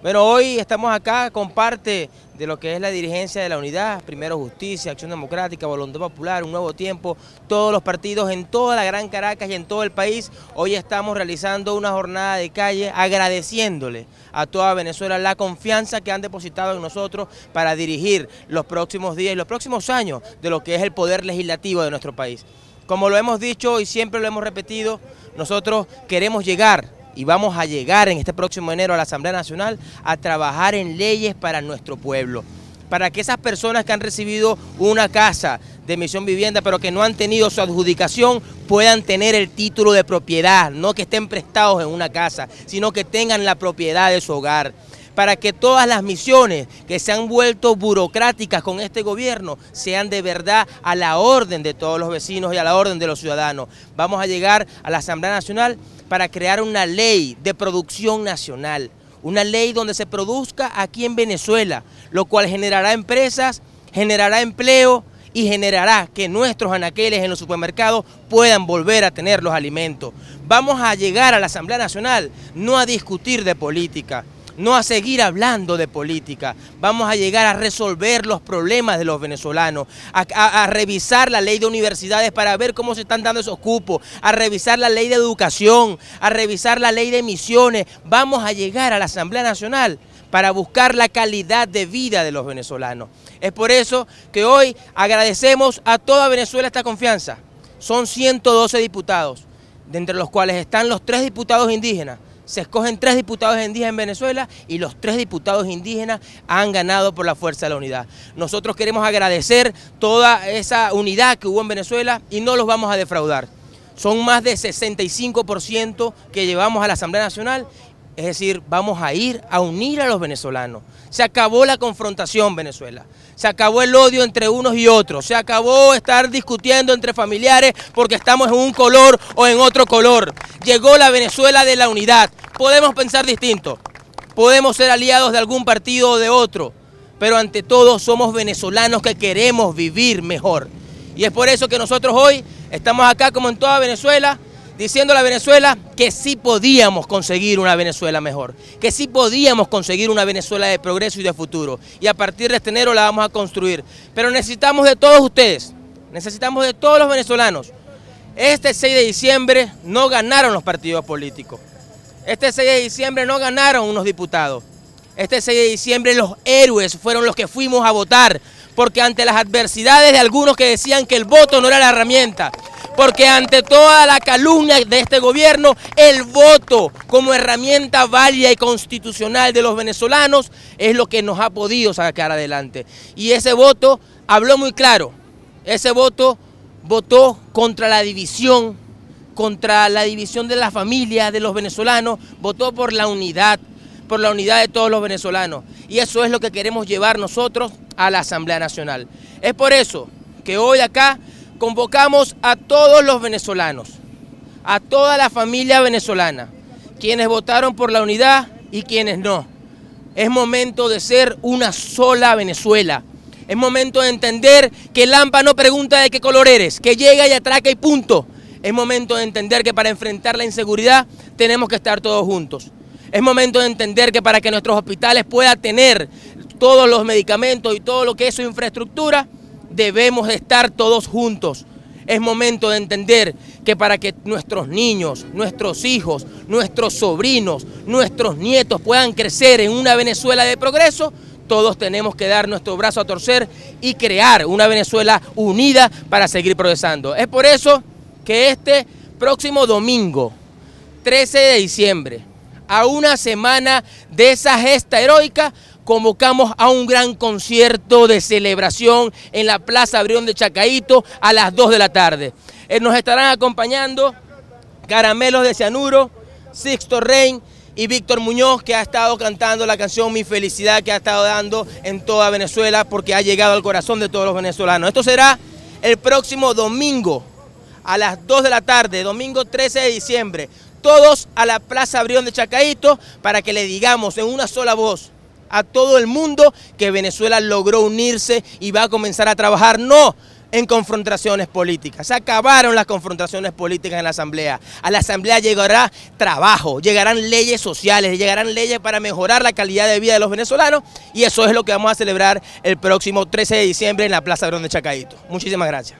Bueno, hoy estamos acá con parte de lo que es la dirigencia de la unidad, primero Justicia, Acción Democrática, Voluntad Popular, Un Nuevo Tiempo, todos los partidos en toda la Gran Caracas y en todo el país. Hoy estamos realizando una jornada de calle agradeciéndole a toda Venezuela la confianza que han depositado en nosotros para dirigir los próximos días y los próximos años de lo que es el poder legislativo de nuestro país. Como lo hemos dicho y siempre lo hemos repetido, nosotros queremos llegar y vamos a llegar en este próximo enero a la Asamblea Nacional a trabajar en leyes para nuestro pueblo, para que esas personas que han recibido una casa de misión vivienda pero que no han tenido su adjudicación puedan tener el título de propiedad, no que estén prestados en una casa, sino que tengan la propiedad de su hogar para que todas las misiones que se han vuelto burocráticas con este gobierno sean de verdad a la orden de todos los vecinos y a la orden de los ciudadanos. Vamos a llegar a la Asamblea Nacional para crear una ley de producción nacional, una ley donde se produzca aquí en Venezuela, lo cual generará empresas, generará empleo, y generará que nuestros anaqueles en los supermercados puedan volver a tener los alimentos. Vamos a llegar a la Asamblea Nacional no a discutir de política, no a seguir hablando de política. Vamos a llegar a resolver los problemas de los venezolanos, a, revisar la ley de universidades para ver cómo se están dando esos cupos, a revisar la ley de educación, a revisar la ley de misiones. Vamos a llegar a la Asamblea Nacional para buscar la calidad de vida de los venezolanos. Es por eso que hoy agradecemos a toda Venezuela esta confianza. Son 112 diputados, de entre los cuales están los tres diputados indígenas, se escogen tres diputados indígenas en Venezuela y los tres diputados indígenas han ganado por la fuerza de la unidad. Nosotros queremos agradecer toda esa unidad que hubo en Venezuela y no los vamos a defraudar. Son más de 65% que llevamos a la Asamblea Nacional es decir, vamos a ir a unir a los venezolanos. Se acabó la confrontación Venezuela. Se acabó el odio entre unos y otros. Se acabó estar discutiendo entre familiares porque estamos en un color o en otro color. Llegó la Venezuela de la unidad. Podemos pensar distinto. Podemos ser aliados de algún partido o de otro. Pero ante todo somos venezolanos que queremos vivir mejor. Y es por eso que nosotros hoy estamos acá como en toda Venezuela Diciendo a Venezuela que sí podíamos conseguir una Venezuela mejor, que sí podíamos conseguir una Venezuela de progreso y de futuro. Y a partir de este enero la vamos a construir. Pero necesitamos de todos ustedes, necesitamos de todos los venezolanos. Este 6 de diciembre no ganaron los partidos políticos. Este 6 de diciembre no ganaron unos diputados. Este 6 de diciembre los héroes fueron los que fuimos a votar, porque ante las adversidades de algunos que decían que el voto no era la herramienta, porque ante toda la calumnia de este gobierno, el voto como herramienta válida y constitucional de los venezolanos es lo que nos ha podido sacar adelante. Y ese voto habló muy claro, ese voto votó contra la división, contra la división de la familia de los venezolanos, votó por la unidad, por la unidad de todos los venezolanos. Y eso es lo que queremos llevar nosotros a la Asamblea Nacional. Es por eso que hoy acá convocamos a todos los venezolanos, a toda la familia venezolana, quienes votaron por la unidad y quienes no. Es momento de ser una sola Venezuela. Es momento de entender que Lampa no pregunta de qué color eres, que llega y atraca y punto. Es momento de entender que para enfrentar la inseguridad tenemos que estar todos juntos. Es momento de entender que para que nuestros hospitales puedan tener todos los medicamentos y todo lo que es su infraestructura, debemos estar todos juntos. Es momento de entender que para que nuestros niños, nuestros hijos, nuestros sobrinos, nuestros nietos puedan crecer en una Venezuela de progreso, todos tenemos que dar nuestro brazo a torcer y crear una Venezuela unida para seguir progresando. Es por eso que este próximo domingo, 13 de diciembre, a una semana de esa gesta heroica, convocamos a un gran concierto de celebración en la Plaza Abrión de Chacaito a las 2 de la tarde. Eh, nos estarán acompañando Caramelos de Cianuro, Sixto Rein y Víctor Muñoz, que ha estado cantando la canción Mi Felicidad, que ha estado dando en toda Venezuela, porque ha llegado al corazón de todos los venezolanos. Esto será el próximo domingo a las 2 de la tarde, domingo 13 de diciembre. Todos a la Plaza Abrión de Chacaito para que le digamos en una sola voz, a todo el mundo que Venezuela logró unirse y va a comenzar a trabajar. No, en confrontaciones políticas. Se acabaron las confrontaciones políticas en la Asamblea. A la Asamblea llegará trabajo, llegarán leyes sociales, llegarán leyes para mejorar la calidad de vida de los venezolanos y eso es lo que vamos a celebrar el próximo 13 de diciembre en la Plaza Grande Chacaito. Muchísimas gracias.